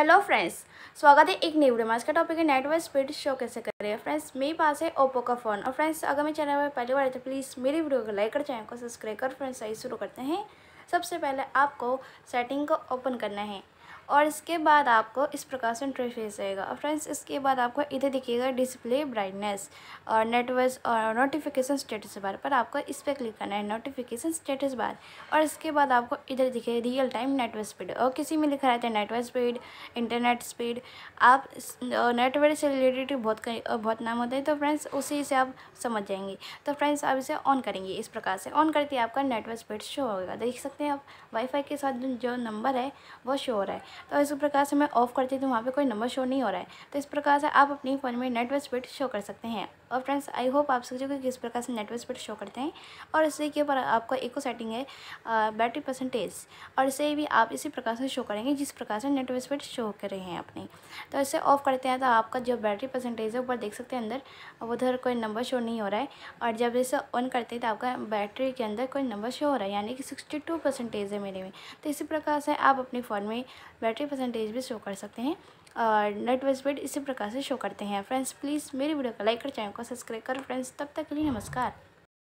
hello friends स्वागत है एक न्यू वीडियो में आज का टॉपिक है नेटवर्क स्पीड शो कैसे कर रहे हैं फ्रेंड्स मेरे पास है ओप्पो का फ़ोन और फ्रेंड्स अगर मेरे चैनल पर पहली बार आए तो प्लीज़ मेरी वीडियो को लाइक कर चैनल को सब्सक्राइब कर फ्रेंड्स सही शुरू करते हैं सबसे पहले आपको सेटिंग को ओपन करना है और इसके बाद आपको इस प्रकार से इंटरफेस आएगा और फ्रेंड्स इसके बाद आपको इधर दिखेगा डिस्प्ले ब्राइटनेस और नेटवर्क और नोटिफिकेशन स्टेटस बार पर आपको इस पर क्लिक करना है नोटिफिकेशन स्टेटस बार और इसके बाद आपको इधर दिखेगा रियल टाइम नेटवर्क स्पीड और किसी में लिखा रहता है नेटवर्क स्पीड इंटरनेट स्पीड आप नेटवर्क से रिलेटेड बहुत बहुत नाम होते हैं तो फ्रेंड्स उसी से आप समझ जाएंगे तो फ्रेंड्स आप इसे ऑन करेंगे इस प्रकार से ऑन करके आपका नेटवर्क स्पीड शो होगा देख सकते हैं आप वाईफाई के साथ जो नंबर है वो शो हो रहा है तो इस प्रकार से मैं ऑफ़ करती हूँ तो वहाँ पर कोई नंबर शो नहीं हो रहा है तो इस प्रकार से आप अपनी फ़ोन में नेटवर्क स्पीड शो कर सकते हैं और फ्रेंड्स आई होप आप सोचोगे कि किस प्रकार से नेटवर्क स्पीड शो करते हैं और इसी के ऊपर आपका एक सेटिंग है बैटरी परसेंटेज और इसे भी आप इसी प्रकार से शो करेंगे जिस प्रकार से नेटवर्क स्पीड शो कर रहे हैं अपने तो इसे ऑफ़ करते हैं तो आपका जो बैटरी परसेंटेज है ऊपर देख सकते हैं अंदर उधर कोई नंबर शो नहीं हो रहा है और जब इसे ऑन करते हैं तो आपका बैटरी के अंदर कोई नंबर शो हो रहा है यानी कि सिक्सटी टू परसेंटेज है मेरे में तो इसी प्रकार से आप अपने फ़ोन में बैटरी परसेंटेज भी शो कर सकते हैं और नेट वेस्ट स्पीड इसी प्रकार से शो करते हैं फ्रेंड्स प्लीज़ मेरी वीडियो को लाइक कर चैनल को सब्सक्राइब करो फ्रेंड्स तब तक के लिए नमस्कार